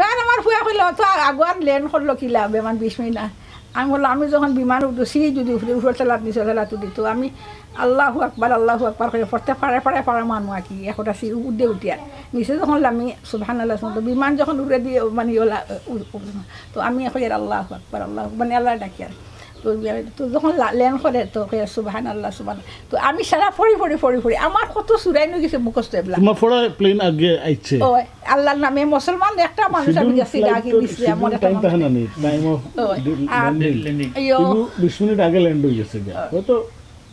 বিমান আমার ফুয়া কইল অত আগুয়ার লেন করলো কিলা বেমান বিশ মিনিট আমি বললো আমি যখন বিমান উঠো সিঁড়ি যদি উঠে উঠে চালাত নিচে চালাত উঠিত আমি আল্লাহ আকবার আল্লাহ আকবার করে পড়তে পারে পারে পারে মানুষ আর কি একটা সিঁড়ি উঠে উঠিয়া নিচে যখন আমি সুভান আল্লাহ তো বিমান যখন উড়ে দিয়ে মানে ওলা তো আমি এখন আল্লাহ আকবার আল্লাহ মানে আল্লাহ ডাকি আর তোর তো যখন লেন করে তো সুবাহান আল্লাহ সুবাহ তো আমি সারা ফড়ি ফড়ি ফড়ি ফড়ি আমার কত চুরাই নিয়ে গেছে মুখস্থ এবলা আল্লাহর নামে মুসলমান একটা মানুষ আমি গেছি আগে দিছি আমার টাইম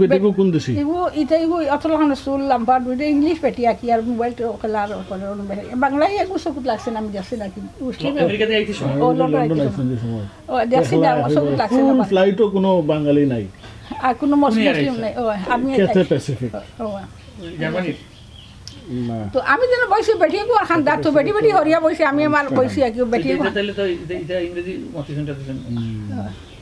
বেটিকো কোন দেশি ইগো বেটি আকি আর মোবাইল তো কলা আর কলা বাংলায় লাগছে আমি যাচ্ছি না কি আমেরিকাতে আইছি লাগছে না কোনো বাঙালি নাই আমি তো আমি যেন বইছি বেটি গো খান দা তো বেটি বেটি হরিয়া বইছি আমি আমার বইছি কি বেটি